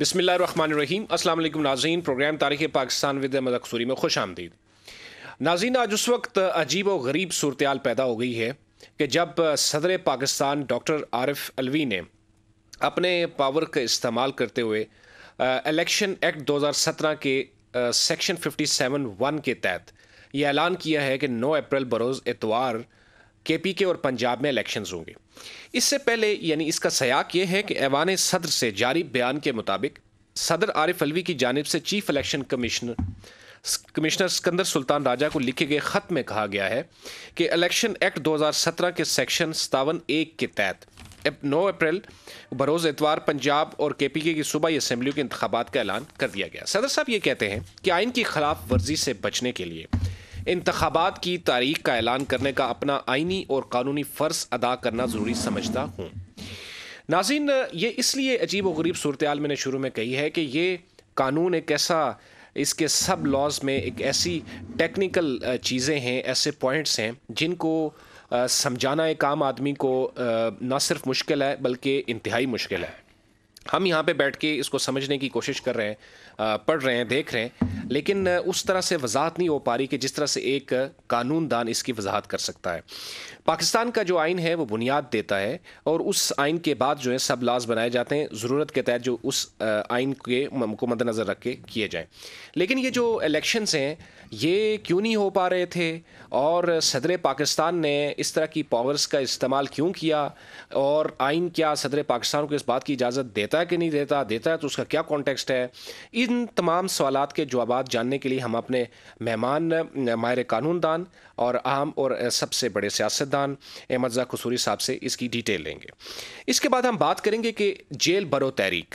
बिसमिल्ल रहीम अस्सलाम वालेकुम नाजीन प्रोग्राम तारीख़ पाकिस्तान विद अहमद अकसूरी में खुश आमदीद नाजीन आज उस वक्त अजीब व गरीब सूरत पैदा हो गई है कि जब सदर पाकिस्तान डॉक्टर आरिफ अलवी ने अपने पावर का इस्तेमाल करते हुए इलेक्शन एक्ट 2017 के सेक्शन सेवन वन के तहत ये ऐलान किया है कि 9 अप्रैल बरोज़ एतवार के पी के और पंजाब में इलेक्शन होंगे इससे पहले यानी इसका सयाक ये है कि ऐवान सदर से जारी बयान के मुताबिक सदर आरिफ अलवी की जानब से chief election commissioner commissioner Sikandar Sultan Raja को लिखे गए ख़त में कहा गया है कि इलेक्शन एक्ट 2017 के सेक्शन सतावन एक के तहत नौ अप्रैल बरोज़ एतवार पंजाब और के पी के की सूबाई असम्बलियों के इंतबात का ऐलान कर दिया गया सदर साहब ये कहते हैं कि आइन की खिलाफ वर्जी से बचने के लिए इंतबात की तारीख का ऐलान करने का अपना आइनी और कानूनी फ़र्ज अदा करना ज़रूरी समझता हूँ नाजिन ये इसलिए अजीब व गरीब सूरत मैंने शुरू में कही है कि ये कानून एक ऐसा इसके सब लॉज में एक ऐसी टेक्निकल चीज़ें हैं ऐसे पॉइंट्स हैं जिनको समझाना एक आम आदमी को ना सिर्फ मुश्किल है बल्कि इंतहाई मुश्किल है हम यहाँ पे बैठ के इसको समझने की कोशिश कर रहे हैं पढ़ रहे हैं देख रहे हैं लेकिन उस तरह से वजाहत नहीं हो पा रही कि जिस तरह से एक कानून दान इसकी वजाहत कर सकता है पाकिस्तान का जो आइन है वो बुनियाद देता है और उस आइन के बाद जो है सब लाज बनाए जाते हैं ज़रूरत के तहत जो उस आइन के को मद्दनज़र रख के किए जाएँ लेकिन ये जो इलेक्शंस हैं ये क्यों नहीं हो पा रहे थे और सदर पाकिस्तान ने इस तरह की पावर्स का इस्तेमाल क्यों किया और आइन क्या सदर पाकिस्तान को इस बात की इजाज़त देता देता है कि नहीं देता देता है तो उसका क्या कॉन्टेक्स्ट है इन तमाम सवाल के जवाब जानने के लिए हम अपने मेहमान माहिर कानून दान और आम और सबसे बड़े सियासतदान अहमद ज़ा कसूरी साहब से इसकी डिटेल लेंगे इसके बाद हम बात करेंगे कि जेल बरो तहरीक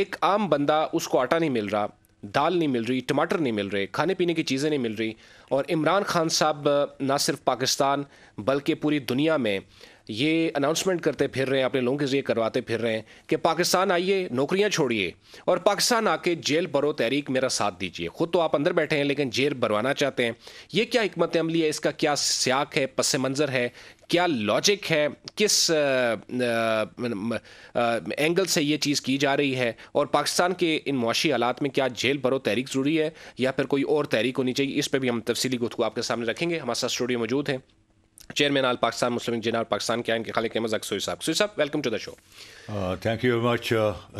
एक आम बंदा उसको आटा नहीं मिल रहा दाल नहीं मिल रही टमाटर नहीं मिल रहे खाने पीने की चीज़ें नहीं मिल रही और इमरान खान साहब ना सिर्फ पाकिस्तान बल्कि पूरी दुनिया में ये अनाउंसमेंट करते फिर रहे हैं अपने लोगों के जरिए करवाते फिर रहे हैं कि पाकिस्तान आइए नौकरियां छोड़िए और पाकिस्तान आके जेल भरो तहरीक मेरा साथ दीजिए खुद तो आप अंदर बैठे हैं लेकिन जेल भरवाना चाहते हैं ये क्या हमत अमली है इसका क्या सियाक है पस मंज़र है क्या लॉजिक है किस आ, आ, आ, एंगल से ये चीज़ की जा रही है और पाकिस्तान के इन मुशी हालात में क्या जेल भरो तहरीक ज़रूरी है या फिर कोई और तहरीक होनी चाहिए इस पर भी हम तफसली गुफ्तु आपके सामने रखेंगे हमारे साथ स्टूडियो मौजूद हैं chairman all Pakistan Muslim Union Al Pakistan के इनके Khaliq Ahmad Kasuri sahab Kasuri sahab welcome to the show thank you very much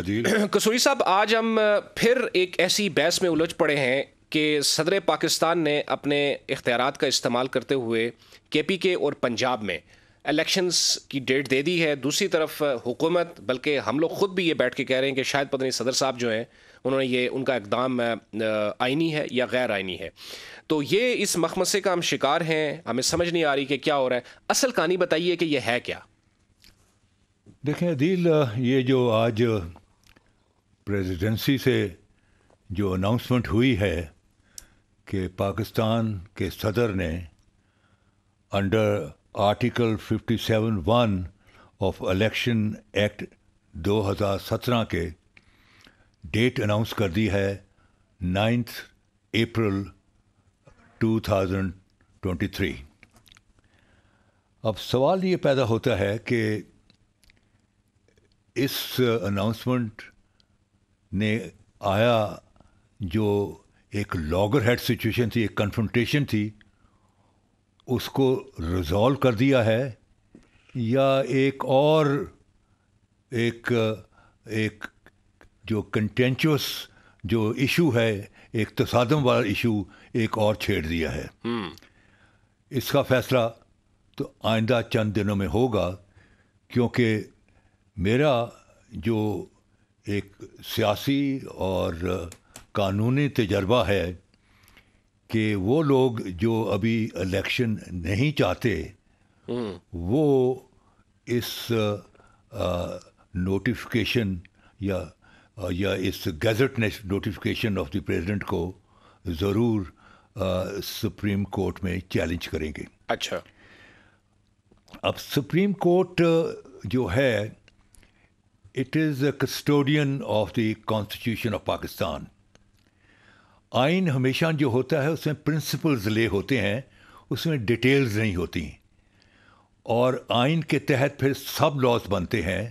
Adeel Kasuri sahab आज हम uh, फिर एक ऐसी बहस में उलझ पड़े हैं कि सदर पाकिस्तान ने अपने इख्तियार का इस्तेमाल करते हुए के पी के और पंजाब में इलेक्शंस की डेट दे दी है दूसरी तरफ uh, हुकूमत बल्कि हम लोग ख़ुद भी ये बैठ के कह रहे हैं कि शायद पता नहीं सदर साहब जो हैं उन्होंने ये उनका इकदाम आइनी है या गैर आइनी है तो ये इस मखमसे का हम शिकार हैं हमें समझ नहीं आ रही कि क्या हो रहा है असल कहानी बताइए कि यह है क्या देखें अदील ये जो आज प्रेसिडेंसी से जो अनाउंसमेंट हुई है कि पाकिस्तान के सदर ने under article 57 one of election act 2017 के डेट अनाउंस कर दी है नाइन्थ अप्रैल 2023 अब सवाल ये पैदा होता है कि इस अनाउंसमेंट ने आया जो एक लॉगर हेड सिचुएशन थी एक कन्फ्रंटेशन थी उसको रिजॉल्व कर दिया है या एक और एक एक जो कंटेंचुअस जो इशू है एक तसादम तो वाला इशू एक और छेड़ दिया है हम्म। इसका फैसला तो आइंदा चंद दिनों में होगा क्योंकि मेरा जो एक सियासी और कानूनी तजर्बा है कि वो लोग जो अभी इलेक्शन नहीं चाहते हम्म। वो इस नोटिफिकेशन या या इस gazette notification of the president को ज़रूर सुप्रीम कोर्ट में चैलेंज करेंगे अच्छा अब सुप्रीम कोर्ट जो है it is a custodian of the constitution of Pakistan आइन हमेशा जो होता है उसमें प्रिंसिपल्स ले होते हैं उसमें डिटेल्स नहीं होती और आइन के तहत फिर सब लॉज बनते हैं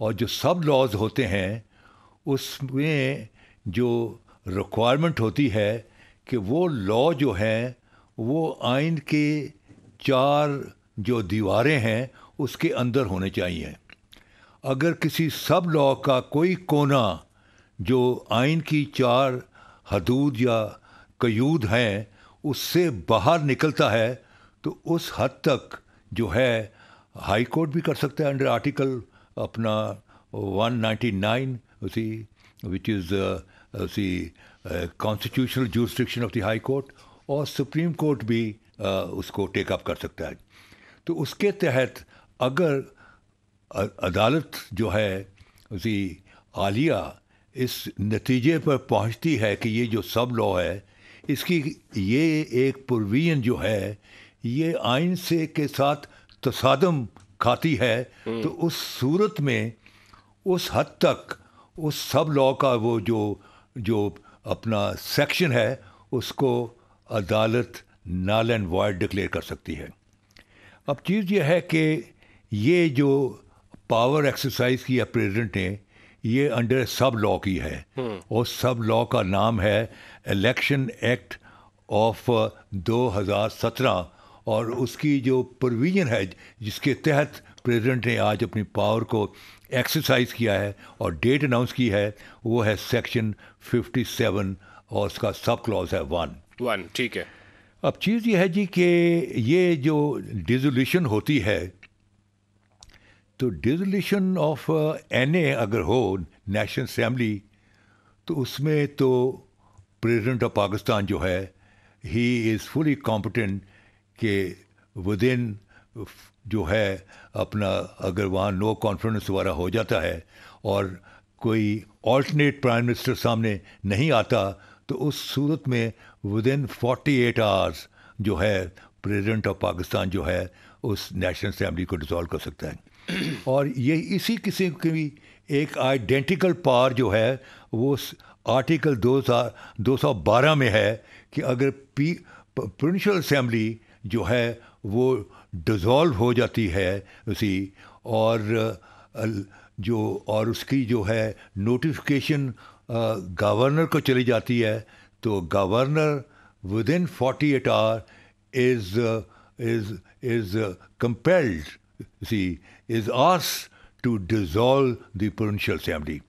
और जो सब लॉज होते हैं उसमें जो रिक्वायरमेंट होती है कि वो लॉ जो है वो आइन के चार जो दीवारें हैं उसके अंदर होने चाहिए अगर किसी सब लॉ का कोई कोना जो आइन की चार हदूद या कयूद हैं उससे बाहर निकलता है तो उस हद तक जो है हाई कोर्ट भी कर सकता है अंडर आर्टिकल अपना 199 see, which is uh, uh see, uh, constitutional jurisdiction of the high court और सुप्रीम कोर्ट भी uh, उसको टेकअप कर सकता है तो उसके तहत अगर अदालत जो है उसी आलिया इस नतीजे पर पहुंचती है कि ये जो सब लॉ है इसकी ये एक प्रोविज़न जो है ये आइन से के साथ तसादम खाती है हम्म। तो उस सूरत में उस हद तक उस सब लॉ का वो जो जो अपना सेक्शन है उसको अदालत नाल एंड वॉयड डिक्लेयर कर सकती है अब चीज़ यह है कि ये जो पावर एक्सरसाइज किया प्रेसिडेंट ने ये अंडर सब लॉ की है हम्म। और सब लॉ का नाम है इलेक्शन एक्ट ऑफ 2017 और उसकी जो प्रोविज़न है जिसके तहत प्रेसिडेंट ने आज अपनी पावर को एक्सरसाइज किया है और डेट अनाउंस की है वो है सेक्शन 57 और उसका सब क्लॉज है वन वन ठीक है अब चीज़ ये है जी कि ये जो डिजोल्यूशन होती है तो डिजोल्यूशन ऑफ एन ए अगर हो नेशनल असम्बली तो उसमें तो प्रेसिडेंट ऑफ पाकिस्तान जो है ही इज़ फुली कॉम्पिटेंट के विद इन जो है अपना अगर वहाँ नो कॉन्फिडेंस वाला हो जाता है और कोई ऑल्टरनेट प्राइम मिनिस्टर सामने नहीं आता तो उस सूरत में within forty eight hours जो है प्रेसिडेंट ऑफ पाकिस्तान जो है उस नेशनल असम्बली को डिज़ोल्व कर सकता है और ये इसी किसी की एक आइडेंटिकल पार जो है वो आर्टिकल दो दो सौ बारह में है कि अगर पी प्रोविंशल असम्बली जो है वो डिज़ोल्व हो जाती है उसी और जो और उसकी जो है नोटिफिकेशन गवर्नर को चली जाती है तो governor within forty eight hour is is is compelled see is as to dissolve the provincial provincial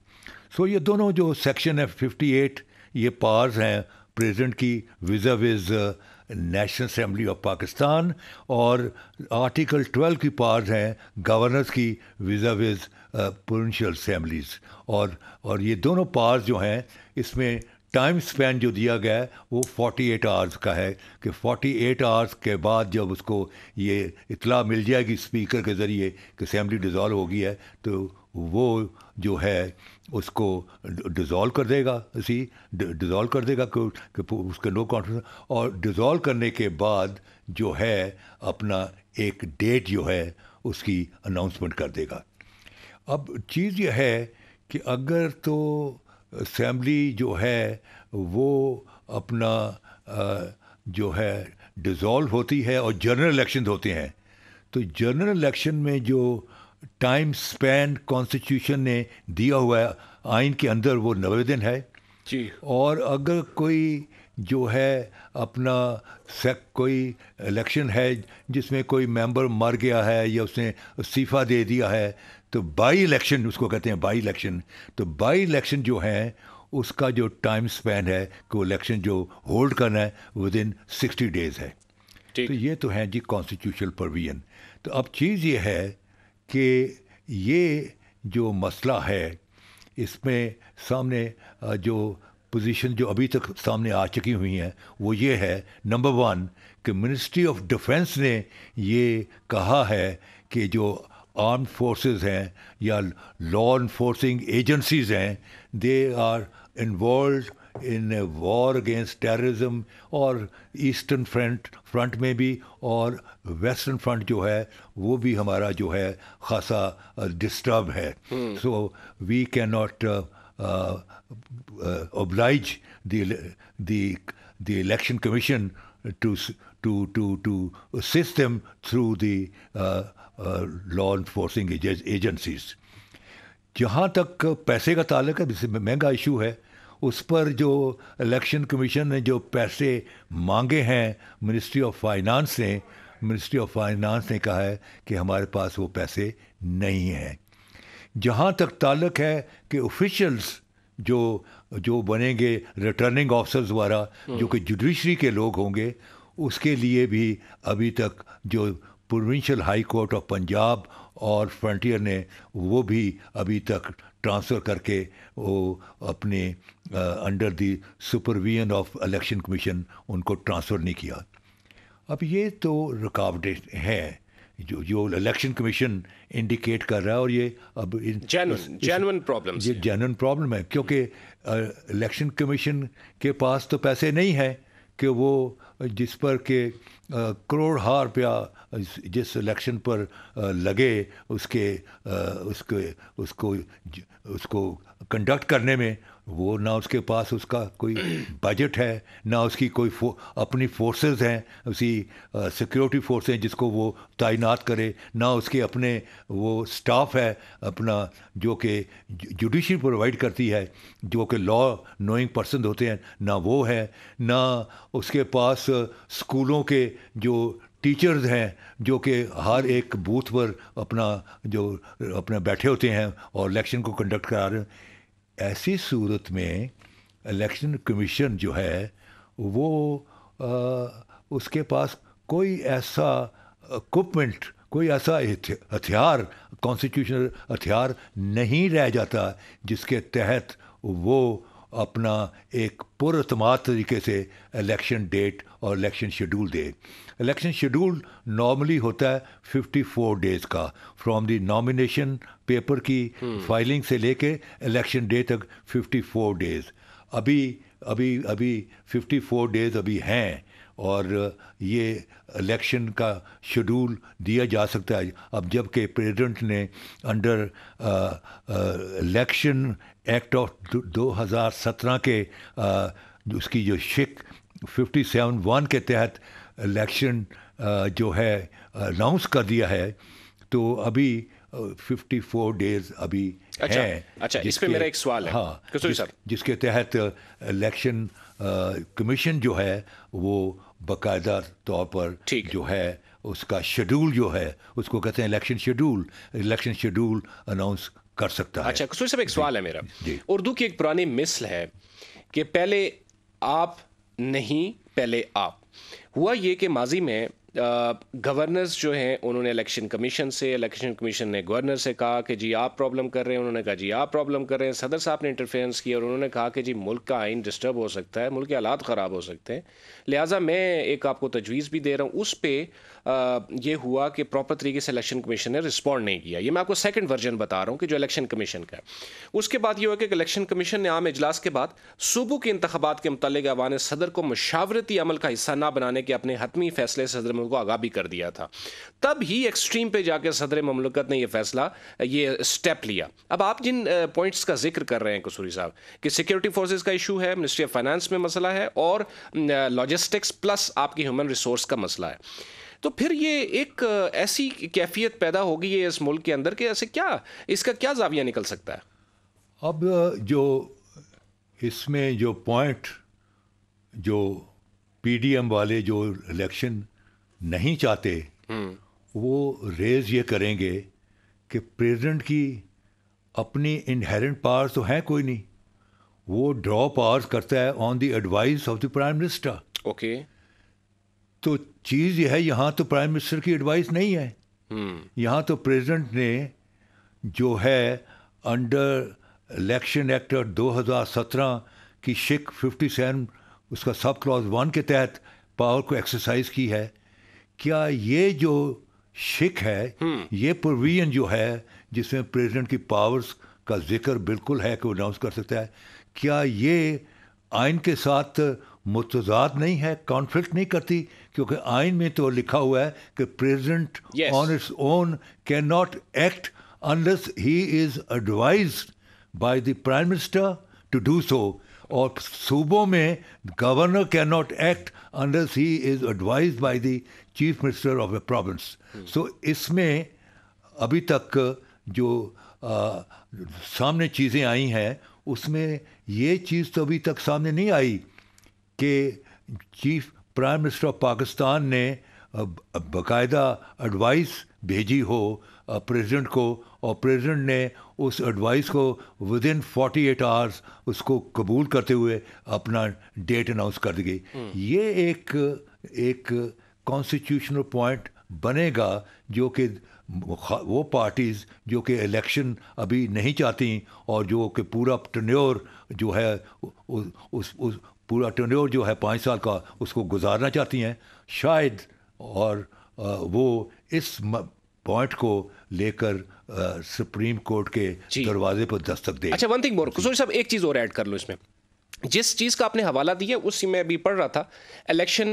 so ये दोनों जो सेक्शन है फिफ्टी एट ये पावर्स हैं प्रेजिडेंट की vis-a-vis national assembly of Pakistan और आर्टिकल 12 की पार्ट हैं गवर्नर्स की विजा विज प्रोविंशियल असम्बलीज और और ये दोनों पार्ट जो हैं इसमें टाइम स्पेन जो दिया गया है वो 48 आवर्स का है कि 48 आवर्स के बाद जब उसको ये इतला मिल जाएगी स्पीकर के ज़रिए कि असम्बली डिज़ोल्व हो गई है तो वो जो है उसको डिज़ोल्व कर देगा इसी डिज़ोल्व कर देगा कि, कि उसके नो कॉन्फिडेंस और डिज़ोल्व करने के बाद जो है अपना एक डेट जो है उसकी अनाउंसमेंट कर देगा अब चीज़ यह है कि अगर तो फैमिली जो है वो अपना जो है डिज़ोल्व होती है और जनरल इलेक्शन होते हैं तो जनरल इलेक्शन में जो टाइम स्पैन कॉन्स्टिट्यूशन ने दिया हुआ है आइन के अंदर वो नबे दिन है जी और अगर कोई जो है अपना सेक कोई इलेक्शन है जिसमें कोई मेंबर मर गया है या उसने इस्तीफ़ा दे दिया है तो बाई इलेक्शन उसको कहते हैं बाई इलेक्शन तो बाई इलेक्शन जो है उसका जो टाइम स्पेन है कि वो इलेक्शन जो होल्ड करना है विद इन सिक्सटी डेज है तो ये तो है जी कॉन्स्टिट्यूशनल प्रोविज़न तो अब चीज़ ये है कि ये जो मसला है इसमें सामने जो पोजीशन जो अभी तक सामने आ चुकी हुई हैं वो ये है नंबर वन कि मिनिस्ट्री ऑफ डिफेंस ने ये कहा है कि जो आर्म फोर्सेस हैं या लॉ इन्फोर्सिंग एजेंसीज हैं they are involved in war against terrorism और ईस्टर्न फ्रंट फ्रंट में भी और वेस्टर्न फ्रंट जो है वो भी हमारा जो है खासा डिस्टर्ब है so we can not oblige the the to to to to to to to law enforcing agencies जहाँ तक पैसे का ताल्लक है जिसमें महंगा इशू है उस पर जो इलेक्शन कमीशन ने जो पैसे मांगे हैं मिनिस्ट्री ऑफ फाइनेंस ने मिनिस्ट्री ऑफ फाइनेंस ने कहा है कि हमारे पास वो पैसे नहीं हैं जहाँ तक ताल्लुक है कि ऑफिशल्स जो जो बनेंगे रिटर्निंग ऑफिसर्स द्वारा जो हम्म। कि जुडिशरी के लोग होंगे उसके लिए भी अभी तक जो provincial high court of Punjab और फ्रंटियर ने वो भी अभी तक ट्रांसफ़र करके वो अपने under the supervision of election commission उनको ट्रांसफ़र नहीं किया अब ये तो रुकावटें हैं जो जो इलेक्शन कमीशन इंडिकेट कर रहा है और ये अब जैन प्रॉब्लम ये जैन प्रॉब्लम है क्योंकि इलेक्शन कमीशन के पास तो पैसे नहीं हैं कि वो जिस पर के करोड़ हार रुपया जिस इलेक्शन पर लगे उसके उसके उसको उसको कंडक्ट करने में वो ना उसके पास उसका कोई बजट है ना उसकी कोई फो, अपनी फोर्सेस हैं उसी सिक्योरिटी फोर्सेस जिसको वो तैनात करे ना उसके अपने वो स्टाफ है अपना जो कि जुडिशरी प्रोवाइड करती है जो कि लॉ नोइंग पर्सन होते हैं ना वो है ना उसके पास स्कूलों के जो टीचर्स हैं जो कि हर एक बूथ पर अपना जो अपने बैठे होते हैं और इलेक्शन को कंडक्ट करा रहे हैं ऐसी सूरत में इलेक्शन कमीशन जो है वो आ, उसके पास कोई ऐसा इक्वमेंट कोई ऐसा हथियार कॉन्स्टिट्यूशनल हथियार नहीं रह जाता जिसके तहत वो अपना एक पुरतमात तरीके से इलेक्शन डेट और election schedule the election schedule normally होता है 54 डेज का फ्रॉम दी नॉमिनेशन पेपर की फाइलिंग हम्म। से लेके इलेक्शन डे तक 54 डेज अभी अभी अभी 54 डेज अभी हैं और ये इलेक्शन का शेड्यूल दिया जा सकता है अब जबकि प्रेसिडेंट ने under election uh, uh, act of 2017 के आ, उसकी जो शिक 571 के तहत इलेक्शन जो है अनाउंस कर दिया है तो अभी 54 डेज अभी अच्छा, हैं अच्छा इस पे मेरा एक सवाल है हाँ जिस, जिसके तहत इलेक्शन कमीशन जो है वो बाकायदा तौर पर जो है उसका शेड्यूल जो है उसको कहते हैं election schedule election schedule announce कर सकता है अच्छा एक सवाल है मेरा उर्दू की एक पुरानी मिसल है कि पहले आप नहीं पहले आप हुआ ये कि माजी में गवर्नर्स जो हैं उन्होंने इलेक्शन कमीशन से इलेक्शन कमीशन ने गवर्नर से कहा कि जी आप प्रॉब्लम कर रहे हैं उन्होंने कहा जी आप प्रॉब्लम कर रहे हैं सदर साहब ने इंटरफेरेंस किया और उन्होंने कहा कि जी मुल्क का आइन डिस्टर्ब हो सकता है मुल्क के हालात ख़राब हो सकते हैं लिहाजा मैं एक आपको तजवीज़ भी दे रहा हूँ उस पर यह हुआ कि प्रॉपर तरीके से इलेक्शन कमीशन ने रिस्पॉन्ड नहीं किया ये मैं आपको सेकेंड वर्जन बता रहा हूँ कि जो इलेक्शन कमीशन का है उसके बाद ये हुआ कि इलेक्शन कमीशन ने आम इजलास के बाद सूबों के इंतबात के मतलब अवान सदर को मशावरती अमल का हिस्सा ना बनाने के अपने हतमी फैसले सदर मुसलमानों को आगाह भी कर दिया था तब ही एक्सट्रीम पे जाकर सदर ममलकत ने यह फैसला ये स्टेप लिया अब आप जिन पॉइंट्स का जिक्र कर रहे हैं कसूरी साहब कि सिक्योरिटी फोर्सेज का इशू है मिनिस्ट्री ऑफ फाइनेंस में मसला है और लॉजिस्टिक्स प्लस आपकी ह्यूमन रिसोर्स का मसला है तो फिर ये एक ऐसी कैफियत पैदा होगी ये इस मुल्क के अंदर कि ऐसे क्या इसका क्या जाविया निकल सकता है अब जो इसमें जो पॉइंट जो पीडीएम वाले जो इलेक्शन नहीं चाहते हम्म। वो रेज ये करेंगे कि प्रेसिडेंट की अपनी इनहेरेंट पावर्स तो हैं कोई नहीं वो ड्रॉ पावर्स करता है on the advice of the prime minister okay तो चीज़ यह है यहाँ तो प्राइम मिनिस्टर की एडवाइस नहीं है हम्म। यहाँ तो प्रेसिडेंट ने जो है अंडर इलेक्शन एक्ट 2017 की शिक 57 उसका सब क्लॉज वन के तहत पावर को एक्सरसाइज की है क्या ये जो शिक है हम्म। ये प्रोविजन जो है जिसमें प्रेसिडेंट की पावर्स का जिक्र बिल्कुल है कि वो अनाउंस कर सकता है क्या ये आइन के साथ मुतजाद नहीं है कॉन्फ्लिक्ट नहीं करती क्योंकि आइन में तो लिखा हुआ है कि president on its own can not act unless he is advise by the prime minister to do so और सूबों में governor can not act unless he is advise by the chief minister of a province so इसमें अभी तक जो आ, सामने चीज़ें आई हैं उसमें ये चीज़ तो अभी तक सामने नहीं आई कि chief prime minister of Pakistan ने बकायदा एडवाइस भेजी हो प्रेसिडेंट को और प्रेसिडेंट ने उस एडवाइस को within forty eight hours उसको कबूल करते हुए अपना डेट अनाउंस कर दी गई हम्म। ये एक एक कॉन्स्टिट्यूशनल पॉइंट बनेगा जो कि वो पार्टीज़ जो कि इलेक्शन अभी नहीं चाहती और जो कि पूरा टन्योर जो है उस उस, उस पूरा टन्योर जो है पाँच साल का उसको गुजारना चाहती हैं शायद और वो इस पॉइंट को लेकर सुप्रीम कोर्ट के दरवाजे पर दस्तक दे अच्छा वन थिंग मोर किशोर साहब एक चीज़ और ऐड कर लो इसमें जिस चीज़ का आपने हवाला दिया उसी में अभी पढ़ रहा था इलेक्शन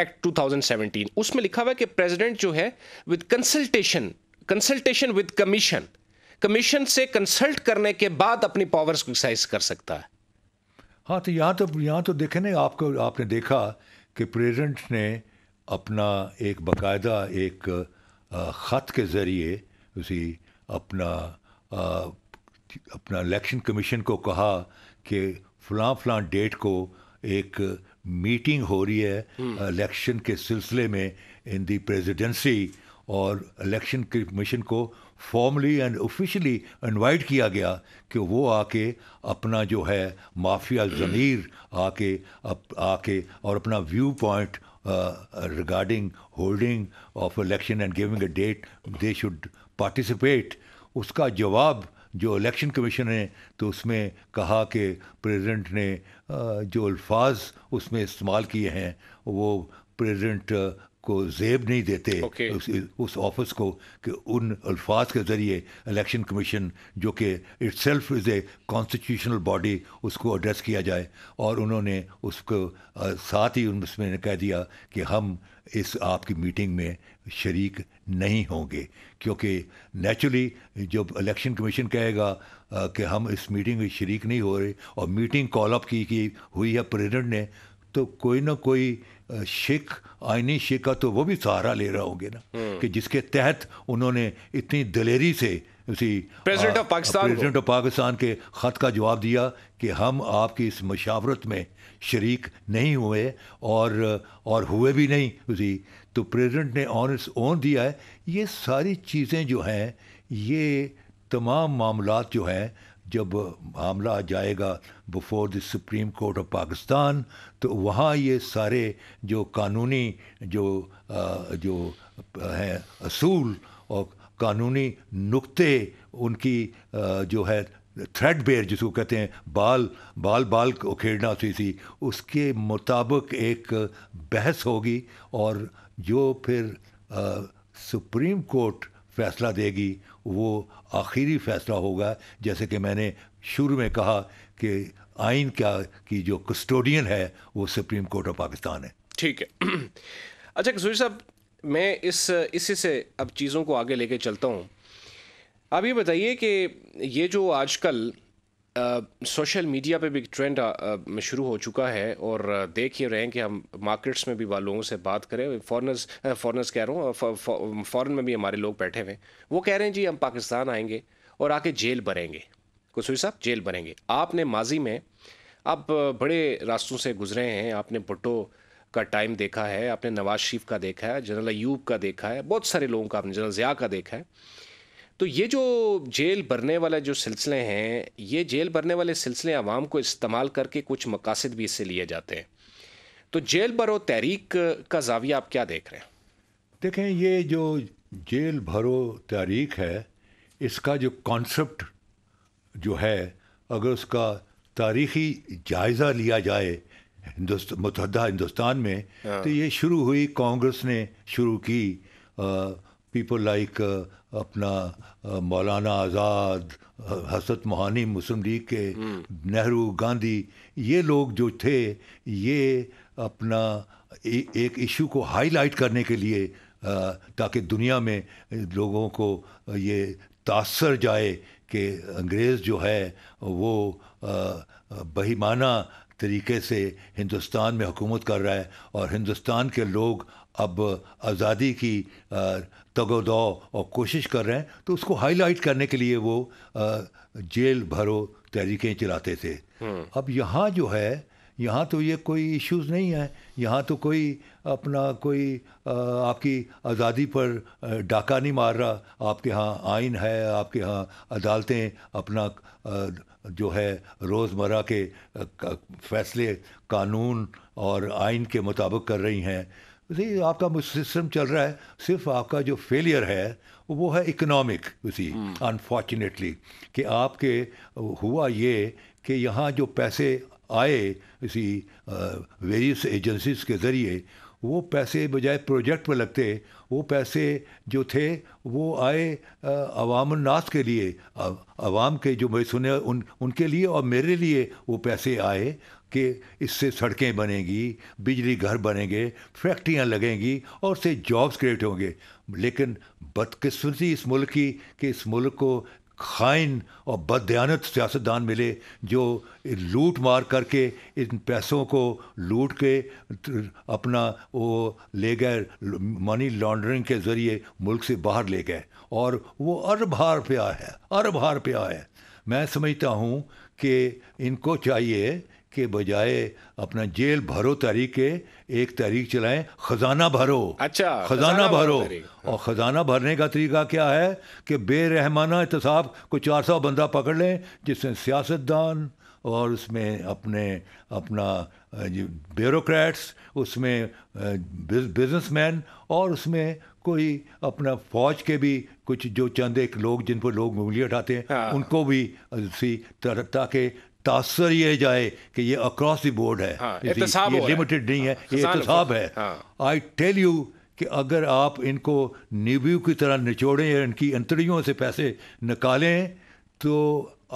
एक्ट 2017 उसमें लिखा हुआ है कि प्रेसिडेंट जो है with consultation consultation with commission commission से कंसल्ट करने के बाद अपनी पावर्स को एक्सरसाइज कर सकता है हाँ तो यहाँ तो यहाँ तो देखे ना आपको आपने देखा कि प्रेसिडेंट ने अपना एक बाकायदा एक ख़त के ज़रिए उसी अपना आ, अपना इलेक्शन कमीशन को कहा कि फलां फलां डेट को एक मीटिंग हो रही है हम्म। इलेक्शन के सिलसिले में इन दी प्रेसिडेंसी और इलेक्शन कमीशन को फॉर्मली एंड ऑफिशियली इनवाइट किया गया कि वो आके अपना जो है माफिया हम्म। ज़मीर आके अप, आके और अपना viewpoint regarding holding of election and giving a date, they should participate. उसका जवाब जो इलेक्शन कमीशन ने तो उसमें कहा कि प्रेसिडेंट ने जो अल्फाज उसमें इस्तेमाल किए हैं वो प्रेसिडेंट को जेब नहीं देते okay. उस, उस ऑफिस को कि उन अल्फाज के ज़रिए इलेक्शन कमीशन जो कि itself is a constitutional body उसको एड्रेस किया जाए और उन्होंने उसको साथ ही उसमें कह दिया कि हम इस आपकी मीटिंग में शरीक नहीं होंगे क्योंकि नेचुरली जब इलेक्शन कमीशन कहेगा कि हम इस मीटिंग में शरीक नहीं हो रहे और मीटिंग कॉल अप की, की हुई है प्रेजिडेंट ने तो कोई ना कोई शिक आइनी शेख का तो वो भी सहारा ले रहा होंगे ना हम्म। कि जिसके तहत उन्होंने इतनी दलेरी से उसी president of Pakistan president of Pakistan के ख़त का जवाब दिया कि हम आपकी इस मशावरत में शरीक नहीं हुए और और हुए भी नहीं उसी तो प्रेसिडेंट ने ऑन इट्स ओन दिया है ये सारी चीज़ें जो हैं ये तमाम मामला जो हैं जब मामला जाएगा before the supreme court of Pakistan तो वहाँ ये सारे जो कानूनी जो जो हैं असूल और कानूनी नुक्ते उनकी जो है थ्रेड बेयर जिसको कहते हैं बाल बाल बाल उखेड़ना सी थी उसके मुताबिक एक बहस होगी और जो फिर सुप्रीम कोर्ट फैसला देगी वो आखिरी फैसला होगा जैसे कि मैंने शुरू में कहा कि आइन क्या की जो कस्टोडियन है वो सुप्रीम कोर्ट ऑफ पाकिस्तान है ठीक है अच्छा कसूरी साहब मैं इस इसी से अब चीज़ों को आगे लेके चलता हूँ आप ये बताइए कि ये जो आजकल सोशल मीडिया पे भी एक ट्रेंड शुरू हो चुका है और देख ही रहे हैं कि हम मार्केट्स में भी लोगों से बात करें फॉरनर्स फॉरनर्स कह रहा हूँ फॉरन में भी हमारे लोग बैठे हुए हैं वो कह रहे हैं जी हम पाकिस्तान आएंगे और आके जेल भरेंगे कुसूरी साहब जेल भरेंगे आपने माजी में आप बड़े रास्तों से गुजरे हैं आपने भुट्टो का टाइम देखा है आपने नवाज शरीफ का देखा है जनरल अयूब का देखा है बहुत सारे लोगों का आपने जनरल ज़िया का देखा है तो ये जो जेल भरने वाले जो सिलसिले हैं ये जेल भरने वाले सिलसिले आवाम को इस्तेमाल करके कुछ मकासद भी इससे लिए जाते हैं तो जेल भरो तहरीक का जाविया आप क्या देख रहे हैं देखें ये जो जेल भरो तहरीक है इसका जो कॉन्सेप्ट जो है अगर उसका तारीखी जायज़ा लिया जाए हिंदुस्त हिंदुस्तान में हाँ। तो ये शुरू हुई कांग्रेस ने शुरू की आ, पीपल लाइक uh, अपना uh, मौलाना आज़ाद हसरत मोहानी मुस्लिम लीग के हम्म। नेहरू गांधी ये लोग जो थे ये अपना ए, एक इशू को हाईलाइट करने के लिए ताकि दुनिया में लोगों को ये तासर जाए कि अंग्रेज़ जो है वो बहिमाना तरीके से हिंदुस्तान में हुकूमत कर रहा है और हिंदुस्तान के लोग अब आज़ादी की तगोदो और कोशिश कर रहे हैं तो उसको हाईलाइट करने के लिए वो जेल भरो तहरीकें चलाते थे हम्म। अब यहाँ जो है यहाँ तो ये कोई इश्यूज नहीं है यहाँ तो कोई अपना कोई आपकी आज़ादी पर डाका नहीं मार रहा आपके यहाँ आइन है आपके यहाँ अदालतें अपना जो है रोज़मर्रा के फैसले कानून और आइन के मुताबिक कर रही हैं उसी आपका सिस्टम चल रहा है सिर्फ आपका जो फेलियर है वो है इकोनॉमिक उसी अनफॉर्चुनेटली कि आपके हुआ ये कि यहाँ जो पैसे आए इसी वेरियस एजेंसीज के ज़रिए वो पैसे बजाय प्रोजेक्ट पर लगते वो पैसे जो थे वो आए अवामनास के लिए अवाम के जो मैं सुने उन उनके लिए और मेरे लिए वो पैसे आए कि इससे सड़कें बनेगी बिजली घर बनेंगे फैक्ट्रियां लगेंगी और से जॉब्स क्रिएट होंगे लेकिन बदकिस्मती इस मुल्क की कि इस मुल्क को खाइन और बदयानत सियासतदान मिले जो लूट मार करके इन पैसों को लूट के अपना वो ले गए मनी लॉन्ड्रिंग के ज़रिए मुल्क से बाहर ले गए और वो अरब हार पे आया है अरब हार पे आया है मैं समझता हूँ कि इनको चाहिए के बजाय अपना जेल भरो तारीख के एक तारीख चलाएं खजाना भरो अच्छा खजाना भरो और खजाना भरने का तरीका क्या है कि बेरहमाना एहतसाब को चार सौ बंदा पकड़ लें जिसमें सियासतदान और उसमें अपने अपना ब्यूरोक्रेट्स उसमें बिजनेसमैन और उसमें कोई अपना फौज के भी कुछ जो चंद एक लोग जिन पर लोग उंगली उठाते हैं हाँ। उनको भी ताकि तासर ये जाए कि ये अक्रॉस दी बोर्ड है हाँ, ये लिमिटेड नहीं है ये एहतसाब है आई टेल यू कि अगर आप इनको नीबू की तरह निचोड़ें या इनकी अंतड़ियों से पैसे निकालें तो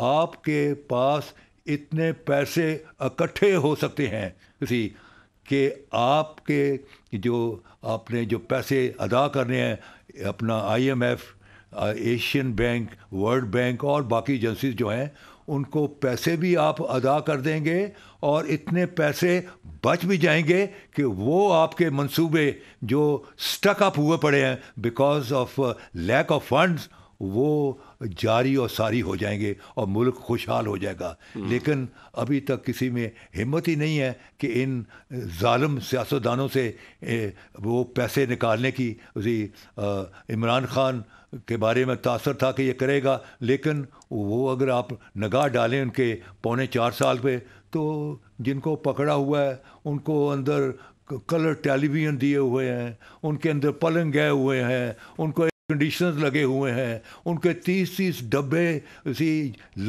आपके पास इतने पैसे इकट्ठे हो सकते हैं किसी कि आपके जो आपने जो पैसे अदा करने हैं अपना IMF Asian bank world bank और बाकी एजेंसीज जो हैं उनको पैसे भी आप अदा कर देंगे और इतने पैसे बच भी जाएंगे कि वो आपके मंसूबे जो स्टक अप हुए पड़े हैं because of lack of funds वो जारी और सारी हो जाएंगे और मुल्क खुशहाल हो जाएगा हम्म। लेकिन अभी तक किसी में हिम्मत ही नहीं है कि इन ालम सियासतदानों से वो पैसे निकालने की उसी इमरान खान के बारे में तासर था कि ये करेगा लेकिन वो अगर आप नगाह डालें उनके पौने चार साल पे तो जिनको पकड़ा हुआ है उनको अंदर कलर टेलीविज़न दिए हुए हैं उनके अंदर पलंग गए हुए हैं उनको कंडीशन लगे हुए हैं उनके तीस तीस डब्बे उसी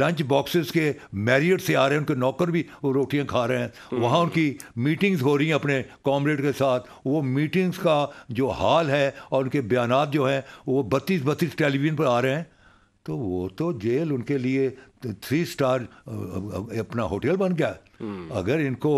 लंच बॉक्सेस के मैरियट से आ रहे हैं उनके नौकर भी वो रोटियां खा रहे हैं हम्म। वहाँ उनकी मीटिंग्स हो रही हैं अपने कॉमरेड के साथ वो मीटिंग्स का जो हाल है और उनके बयान जो हैं वो बत्तीस बत्तीस टेलीविज़न पर आ रहे हैं तो वो तो जेल उनके लिए थ्री स्टार अपना होटल बन गया हम्म। अगर इनको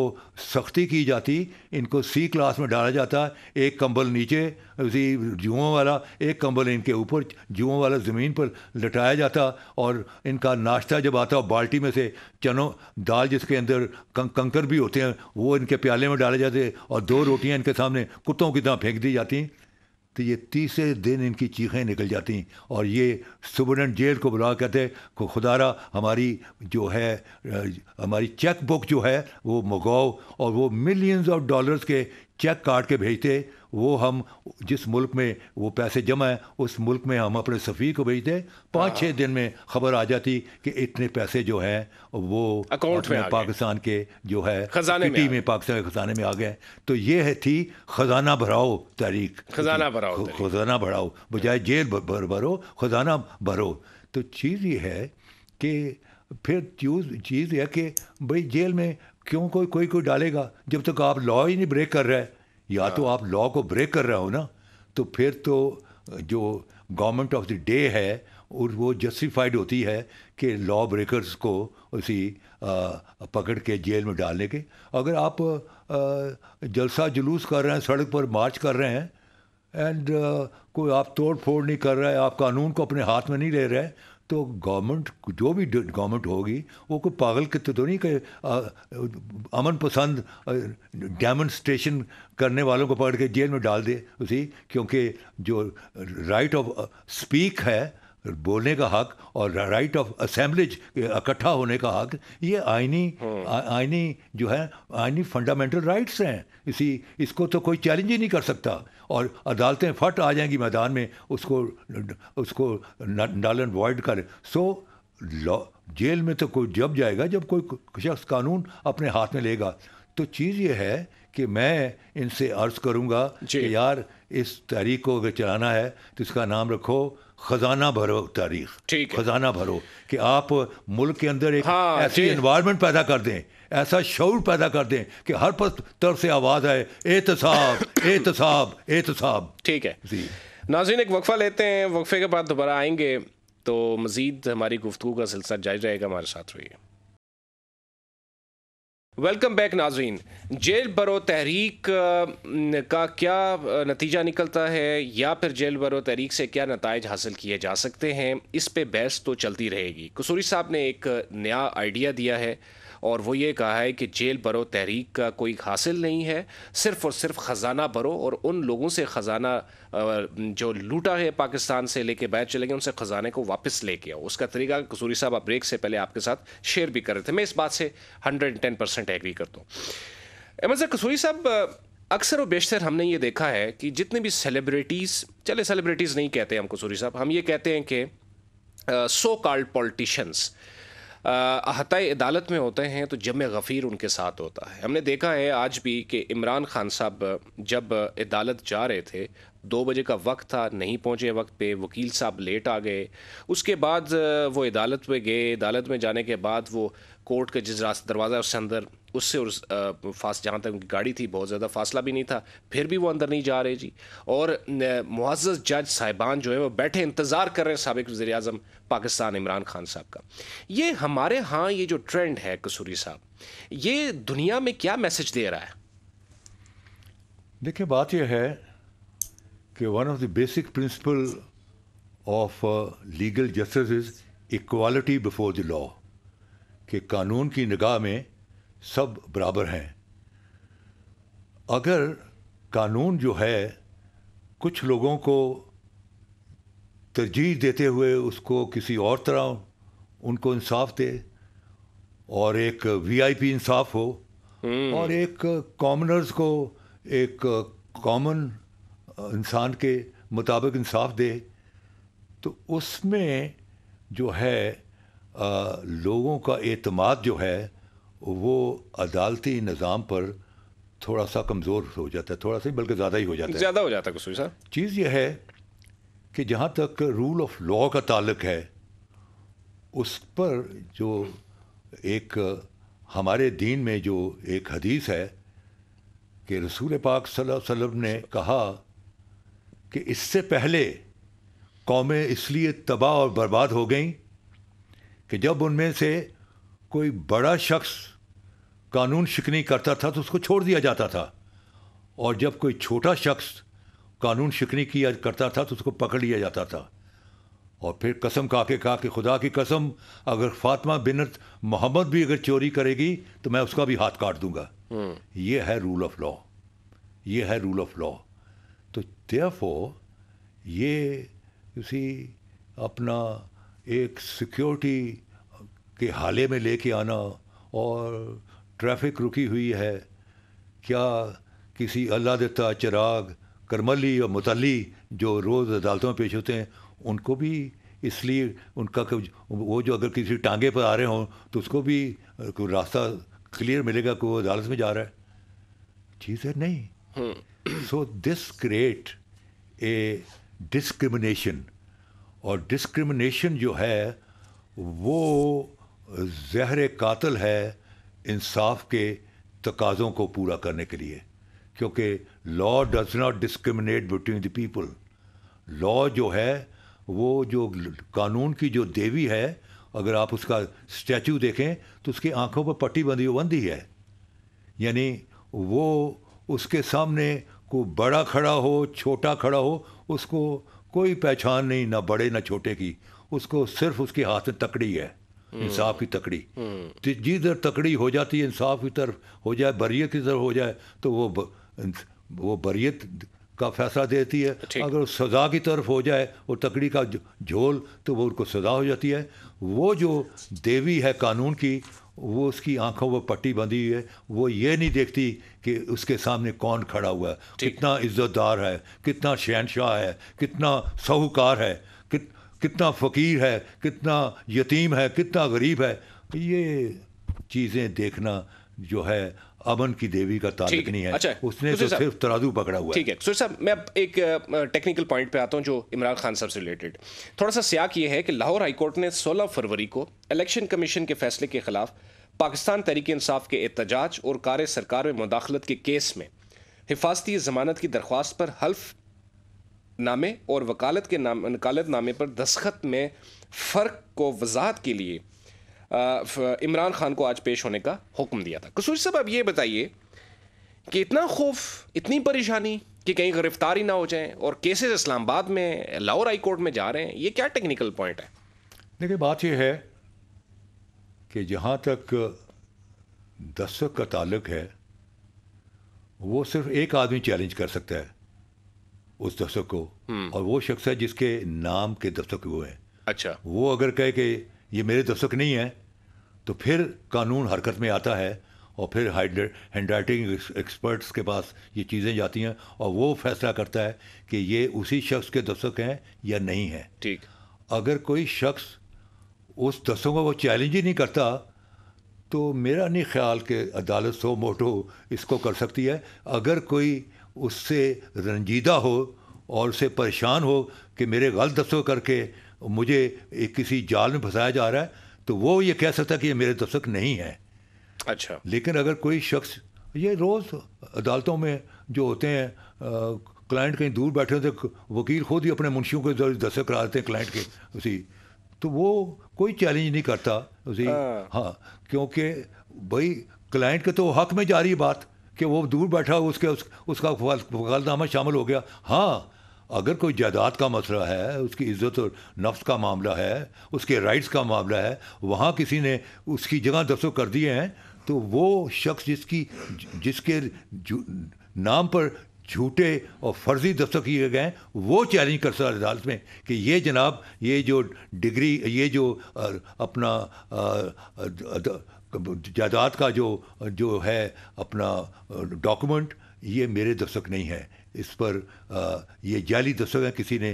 सख्ती की जाती इनको सी क्लास में डाला जाता एक कंबल नीचे उसी जुओं वाला एक कंबल इनके ऊपर जुओं वाला ज़मीन पर लटाया जाता और इनका नाश्ता जब आता बाल्टी में से चनो दाल जिसके अंदर कं, कंकर भी होते हैं वो इनके प्याले में डाले जाते और दो रोटियां इनके सामने कुत्तों की तरह फेंक दी जाती तो ये तीसरे दिन इनकी चीखें निकल जाती और ये सुबर्डन जेल को बुला कहते को खुदारा हमारी जो है हमारी चेक बुक जो है वो मंगाओ और वो मिलियंस ऑफ डॉलर्स के चेक काट के भेजते वो हम जिस मुल्क में वो पैसे जमा है उस मुल्क में हम अपने सफ़ी को भेज दें पाँच छः हाँ। दिन में खबर आ जाती कि इतने पैसे जो हैं वो अकाउंट में पाकिस्तान के जो है खजाने में, में पाकिस्तान के खजाने में आ गए तो ये है थी खजाना भराओ तारीख खजाना भराओ खजाना भराओ बजाय जेल भर भरो खजाना भरो तो चीज़ ये है कि फिर चूज चीज़ यह कि भाई जेल में क्यों कोई कोई कोई डालेगा जब तक आप लॉ ही नहीं ब्रेक कर रहे या तो आप लॉ को ब्रेक कर रहे हो ना तो फिर तो जो गवर्नमेंट ऑफ द डे है और वो जस्टिफाइड होती है कि लॉ ब्रेकर्स को उसी पकड़ के जेल में डालने के अगर आप जलसा जुलूस कर रहे हैं सड़क पर मार्च कर रहे हैं एंड कोई आप तोड़ फोड़ नहीं कर रहे आप कानून को अपने हाथ में नहीं ले रहे तो गवर्नमेंट जो भी गवर्नमेंट होगी वो कोई पागल कितने तो नहीं कि अमन पसंद डेमोन्स्ट्रेशन करने वालों को पकड़ के जेल में डाल दे उसी क्योंकि जो राइट ऑफ स्पीक है बोलने का हक और राइट ऑफ असेंबलेज इकट्ठा होने का हक ये आईनी हम्म। आइनी आईनी जो है आईनी फंडामेंटल राइट्स हैं इसी इसको तो कोई चैलेंज ही नहीं कर सकता और अदालतें फट आ जाएंगी मैदान में उसको उसको नल एंड वॉइड कर सो लॉ जेल में तो कोई जब जाएगा जब कोई शख्स कानून अपने हाथ में लेगा तो चीज़ ये है कि मैं इनसे अर्ज करूंगा कि यार इस तारीख को अगर चलाना है तो इसका नाम रखो खजाना भरो तारीख ठीक खजाना भरो कि आप मुल्क के अंदर एक हाँ, ऐसी इन्वायरमेंट पैदा कर दें ऐसा शौर पैदा कर दें कि हर पर तरफ से आवाज़ आए एहतसाब एहतसाब एहतसाब ठीक है जी नाजिन एक वक्फ़ा लेते हैं वक्फे के बाद दोबारा आएंगे तो मज़ीद हमारी गुफ्तु का सिलसिला जारी रहेगा हमारे साथ रहिए वेलकम बैक नाजरीन जेल बरो तहरीक का क्या नतीजा निकलता है या फिर जेल बरो तहरीक से क्या नतज हासिल किए जा सकते हैं इस पर बहस तो चलती रहेगी कसूरी साहब ने एक नया आइडिया दिया है और वो ये कहा है कि जेल बरो तहरीक का कोई हासिल नहीं है सिर्फ़ और सिर्फ ख़जाना बरो और उन लोगों से ख़जाना जो लूटा है पाकिस्तान से लेके बैर चले गए उनसे ख़जाने को वापस लेके आओ उसका तरीका कसूरी साहब आप ब्रेक से पहले आपके साथ शेयर भी कर रहे थे मैं इस बात से hundred and ten percent agree करता हूँ अहमद कसूरी साहब अक्सर और बेशतर हमने ये देखा है कि जितने भी सेलिब्रिटीज़ चले सेलिब्रिटीज़ नहीं कहते हम कसूरी साहब हम ये कहते हैं कि सो कॉल्ड पॉलिटिशन्स अहतः अदालत में होते हैं तो जम गफ़ीर उनके साथ होता है हमने देखा है आज भी कि इमरान खान साहब जब अदालत जा रहे थे दो बजे का वक्त था नहीं पहुंचे वक्त पे वकील साहब लेट आ गए उसके बाद वो अदालत में गए अदालत में जाने के बाद वो कोर्ट का जिस रास्ता दरवाज़ा है उससे अंदर उससे और उस फास जहाँ तक उनकी गाड़ी थी बहुत ज़्यादा फासला भी नहीं था फिर भी वो अंदर नहीं जा रहे जी और मुआज़ जज साहिबान जो है वो बैठे इंतज़ार कर रहे हैं सबक वज़ी अजम पाकिस्तान इमरान खान साहब का ये हमारे यहाँ ये जो ट्रेंड है कसूरी साहब ये दुनिया में क्या मैसेज दे रहा है देखिए बात यह है कि one of the basic principle of legal justice is equality before the law कि कानून की निगाह में सब बराबर हैं अगर कानून जो है कुछ लोगों को तरजीह देते हुए उसको किसी और तरह उनको इंसाफ दे और एक वीआईपी इंसाफ हो हम्म। और एक कॉमनर्स को एक कॉमन इंसान के मुताबिक इंसाफ दे तो उसमें जो है लोगों का अतमाद जो है वो अदालती निज़ाम पर थोड़ा सा कमज़ोर हो जाता है थोड़ा सा बल्कि ज़्यादा ही हो जाता है ज़्यादा हो जाता है कसूर साहब चीज़ यह है कि जहाँ तक रूल ऑफ लॉ का ताल्लक है उस पर जो एक हमारे दीन में जो एक हदीस है कि रसूल पाक वसल्लम ने कहा कि इससे पहले कौमें इसलिए तबाह और बर्बाद हो गईं कि जब उनमें से कोई बड़ा शख्स कानून शिकनी करता था तो उसको छोड़ दिया जाता था और जब कोई छोटा शख्स कानून शिकनी किया करता था तो उसको पकड़ लिया जाता था और फिर कसम खा के कहा कि खुदा की कसम अगर फातिमा बिनत मोहम्मद भी अगर चोरी करेगी तो मैं उसका भी हाथ काट दूंगा हम्म। ये है रूल ऑफ लॉ ये है रूल ऑफ लॉ तो देयरफॉर ये उसी अपना एक सिक्योरिटी के हाले में लेके आना और ट्रैफिक रुकी हुई है क्या किसी अल्लाह दत्ता चिराग करमली और मुतली जो रोज़ अदालतों में पेश होते हैं उनको भी इसलिए उनका वो जो अगर किसी टांगे पर आ रहे हों तो उसको भी रास्ता क्लियर मिलेगा कि वो अदालत में जा रहा है चीज़ है नहीं so this create a discrimination और डिस्क्रिमिनेशन जो है वो जहर कातल है इंसाफ के तकाज़ों को पूरा करने के लिए क्योंकि law does not discriminate between the people law जो है वो जो कानून की जो देवी है अगर आप उसका स्टैचू देखें तो उसकी आंखों पर पट्टी बंधी बंधी है यानी वो उसके सामने को बड़ा खड़ा हो छोटा खड़ा हो उसको कोई पहचान नहीं ना बड़े ना छोटे की उसको सिर्फ उसके हाथ में तकड़ी है हम्म। इंसाफ की तकड़ी हम्म। जिधर तकड़ी हो जाती है इंसाफ की तरफ हो जाए बरीत की तरफ हो जाए तो वो वो बरीत का फैसला देती है अगर सज़ा की तरफ हो जाए और तकड़ी का झोल तो वो उनको सज़ा हो जाती है वो जो देवी है कानून की वो उसकी आंखों पर पट्टी बंधी हुई है वो ये नहीं देखती कि उसके सामने कौन खड़ा हुआ है कितना इज्जतदार है कितना शहनशाह है कितना साहूकार है कि, कितना फ़कीर है कितना यतीम है कितना गरीब है ये चीज़ें देखना जो है अमन की देवी का ताल्लुक नहीं है अच्छा, उसने तो सिर्फ तराजू पकड़ा हुआ ठीक है सुर साहब मैं एक टेक्निकल पॉइंट पे आता हूँ जो इमरान खान साहब से रिलेटेड थोड़ा सा सियाक ये है कि लाहौर हाईकोर्ट ने 16 फरवरी को इलेक्शन कमीशन के फैसले के खिलाफ पाकिस्तान तहरीक इंसाफ के एहतजाज और कार सरकार में मुदाखलत के केस में हिफाजती जमानत की दरख्वास्त पर हल्फ नामे और वकालत के नाम वकालत नामे पर दस्खत में फ़र्क को वजाहत के लिए इमरान खान को आज पेश होने का हुक्म दिया था कसूर साहब आप ये बताइए कि इतना खौफ इतनी परेशानी कि कहीं गिरफ्तारी ना हो जाए और केसेस इस्लामाबाद में लाहौर हाई कोर्ट में जा रहे हैं ये क्या टेक्निकल पॉइंट है देखिए बात यह है कि जहाँ तक दस्तक का ताल्लुक है वो सिर्फ एक आदमी चैलेंज कर सकता है उस दस्तक को हम्म। और वो शख्स है जिसके नाम के दस्तक हुए हैं अच्छा वो अगर कहे कि ये मेरे दस्तक नहीं है तो फिर कानून हरकत में आता है और फिर हैंड राइटिंग एक्सपर्ट्स के पास ये चीज़ें जाती हैं और वो फैसला करता है कि ये उसी शख्स के दस्तक हैं या नहीं है ठीक अगर कोई शख्स उस दस्तों को वो चैलेंज ही नहीं करता तो मेरा नहीं ख्याल कि अदालत सो मोटो इसको कर सकती है अगर कोई उससे रंजीदा हो और उसे परेशान हो कि मेरे गलत दस्तों करके मुझे एक किसी जाल में फंसाया जा रहा है तो वो ये कह सकता है कि ये मेरे दस्तक नहीं है अच्छा लेकिन अगर कोई शख्स ये रोज़ अदालतों में जो होते हैं क्लाइंट कहीं दूर बैठे होते वकील खुद ही अपने मुंशियों के दस्तक करा देते हैं क्लाइंट के उसी तो वो कोई चैलेंज नहीं करता उसी हाँ।, हाँ क्योंकि भाई क्लाइंट के तो हक में जा रही बात कि वो दूर बैठा उसके उस, उसका वकालनामा शामिल हो गया हाँ अगर कोई जायदाद का मसला है उसकी इज़्ज़त और नफ्स का मामला है उसके राइट्स का मामला है वहाँ किसी ने उसकी जगह दस्तों कर दिए हैं तो वो शख्स जिसकी जिसके नाम पर झूठे और फर्जी दस्तक किए गए वो चैलेंज कर सकता अदालत में कि ये जनाब ये जो डिग्री ये जो अपना जायदाद का जो जो है अपना डॉक्यूमेंट ये मेरे दस्तक नहीं है इस पर आ, ये जाली दस्तक हैं किसी ने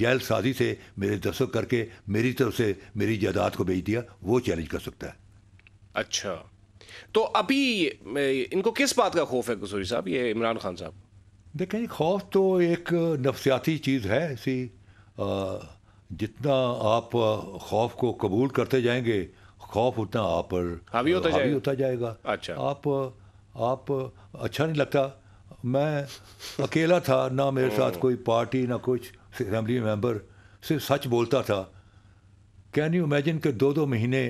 जाल साजी से मेरे दस्तक करके मेरी तरफ से मेरी जायदाद को बेच दिया वो चैलेंज कर सकता है अच्छा तो अभी इनको किस बात का खौफ है कसूरी साहब ये इमरान खान साहब देखें खौफ तो एक नफसियाती चीज़ है ऐसी जितना आप खौफ को कबूल करते जाएंगे खौफ उतना आप पर हावी होता, होता जाएगा अच्छा आप आप अच्छा नहीं लगता मैं अकेला था ना मेरे साथ कोई पार्टी ना कुछ फैमिली मेंबर सिर्फ सच बोलता था कैन यू इमेजिन के दो दो महीने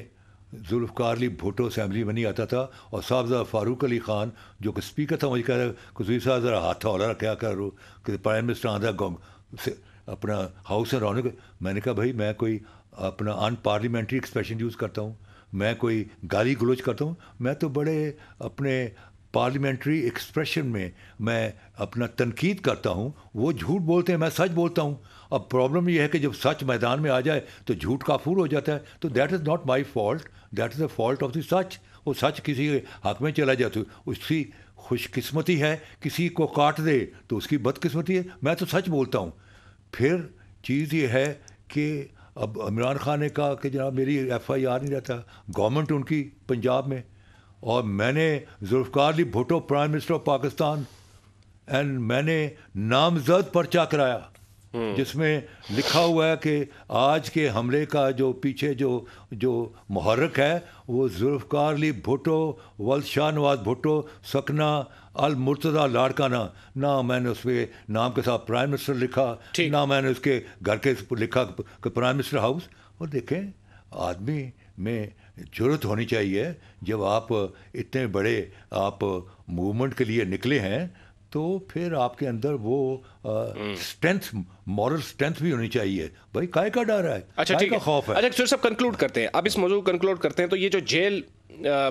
जुल्फकार अली भुटो असम्बली में नहीं आता था और साहबजा फारूक अली ख़ान जो कि स्पीकर था मुझे कह रहा कुजीर साहब ज़रा हाथ हौला क्या करो कि प्राइम मिनिस्टर आंधा अपना हाउस है रौनक मैंने कहा भाई मैं कोई अपना पार्लियामेंट्री एक्सप्रेशन यूज़ करता हूँ मैं कोई गाली गलोच करता हूँ मैं तो बड़े अपने पार्लियामेंट्री एक्सप्रेशन में मैं अपना तनकीद करता हूँ वो झूठ बोलते हैं मैं सच बोलता हूँ अब प्रॉब्लम यह है कि जब सच मैदान में आ जाए तो झूठ काफूर हो जाता है तो that is not my fault that is the fault of the सच वो सच किसी के हक में चला जाता है उसकी खुशकिस्मती है किसी को काट दे तो उसकी बदकिस्मती है मैं तो सच बोलता हूँ फिर चीज़ ये है कि अब इमरान खान ने कहा कि जनाब मेरी एफ आई आर नहीं रहता गवर्नमेंट उनकी पंजाब में और मैंने Ali Bhutto prime minister of Pakistan and मैंने नामजद पर्चा कराया हम्म। जिसमें लिखा हुआ है कि आज के हमले का जो पीछे जो जो महरक है वो जुल्फकार अली भुटो वल शाहनवाज भुटो सकना अल मुर्तदा लाड़काना ना मैंने उस पर नाम के साथ प्राइम मिनिस्टर लिखा ना मैंने उसके घर के लिखा प्राइम मिनिस्टर हाउस और देखें आदमी में जरूरत होनी चाहिए जब आप इतने बड़े आप मूवमेंट के लिए निकले हैं तो फिर आपके अंदर वो स्ट्रेंथ मॉरल स्ट्रेंथ भी होनी चाहिए भाई काय का डर है अच्छा ठीक है खौफ है अच्छा सब कंक्लूड करते हैं अब इस मौजूद कंक्लूड करते हैं तो ये जो जेल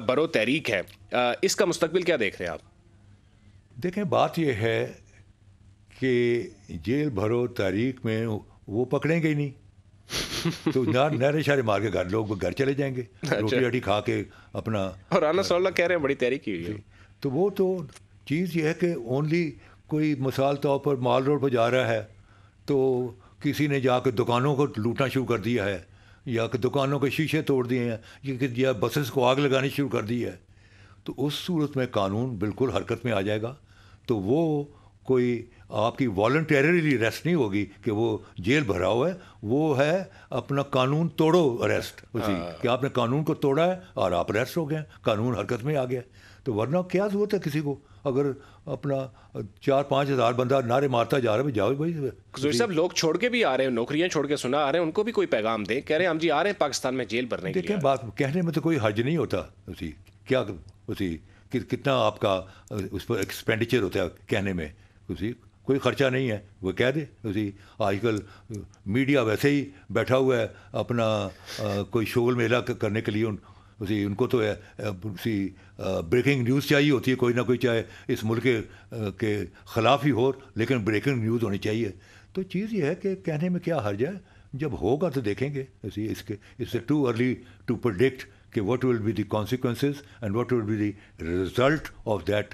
बरो तहरीक है इसका मुस्तबिल क्या देख रहे हैं आप देखें बात यह है कि जेल भरो तहरीक में वो पकड़ेंगे ही नहीं तो ना नहर इशारे मार के घर लोग घर चले जाएंगे अच्छा। रोटी रोटी खा के अपना और राना सौला कह रहे हैं बड़ी तैयारी की हुई है तो वो तो चीज़ यह है कि ओनली कोई मिसाल तौर पर माल रोड पर जा रहा है तो किसी ने जाकर दुकानों को लूटना शुरू कर दिया है या कि दुकानों के शीशे तोड़ दिए हैं या बसेस को आग लगानी शुरू कर दी है तो उस सूरत में कानून बिल्कुल हरकत में आ जाएगा तो वो कोई आपकी वॉल्टरली अरेस्ट नहीं होगी कि वो जेल भरा हुआ है वो है अपना कानून तोड़ो अरेस्ट उसी हाँ। कि आपने कानून को तोड़ा है और आप अरेस्ट हो गए कानून हरकत में आ गया तो वरना क्या जरूरत है किसी को अगर अपना चार पाँच हज़ार बंदा नारे मारता जा रहा है जाओ भाई सब लोग छोड़ के भी आ रहे हैं नौकरियां छोड़ के सुना आ रहे हैं उनको भी कोई पैगाम दें कह रहे हैं हम जी आ रहे हैं पाकिस्तान में जेल भरने देखें बात कहने में तो कोई हर्ज नहीं होता उसी क्या उसी कि, कितना आपका उस पर एक्सपेंडिचर होता है कहने में उसी कोई खर्चा नहीं है वो कह दे उसी आजकल मीडिया वैसे ही बैठा हुआ है अपना आ, कोई शोल मेला करने के लिए उन उसी उनको तो उसी ब्रेकिंग न्यूज़ चाहिए होती है कोई ना कोई चाहे इस मुल्क के, ख़िलाफ़ ही हो लेकिन ब्रेकिंग न्यूज़ होनी चाहिए तो चीज़ ये है कि कहने में क्या हर्ज है जब होगा तो देखेंगे इसी इसके इससे टू अर्ली टू प्रोडिक्ट कि what will be the consequences and what will be the result of that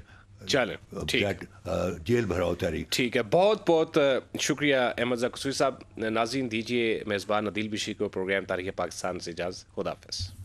चलो ठीक uh, जेल भराओ तारीख ठीक है बहुत बहुत uh, शुक्रिया अहमद जकसूरी साहब नाजीन दीजिए मेज़बान अदील बिशी को प्रोग्राम तारीख पाकिस्तान से इजाज़ खुदाफिज़